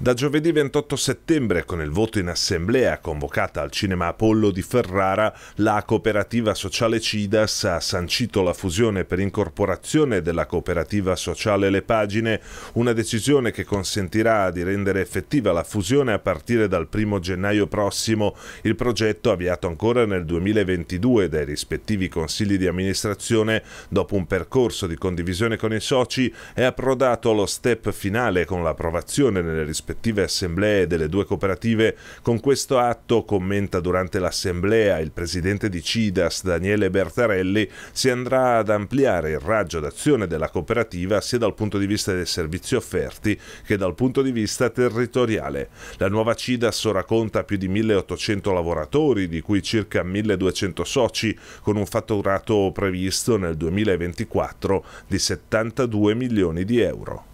Da giovedì 28 settembre, con il voto in assemblea convocata al Cinema Apollo di Ferrara, la cooperativa sociale Cidas ha sancito la fusione per incorporazione della cooperativa sociale Le Pagine, una decisione che consentirà di rendere effettiva la fusione a partire dal 1 gennaio prossimo, il progetto avviato ancora nel 2022 dai rispettivi consigli di amministrazione dopo un percorso di condivisione con i soci è approdato allo step finale con l'approvazione nelle rispettive rispettive assemblee delle due cooperative. Con questo atto, commenta durante l'assemblea il presidente di CIDAS Daniele Bertarelli, si andrà ad ampliare il raggio d'azione della cooperativa sia dal punto di vista dei servizi offerti che dal punto di vista territoriale. La nuova CIDAS ora conta più di 1800 lavoratori, di cui circa 1200 soci, con un fatturato previsto nel 2024 di 72 milioni di euro.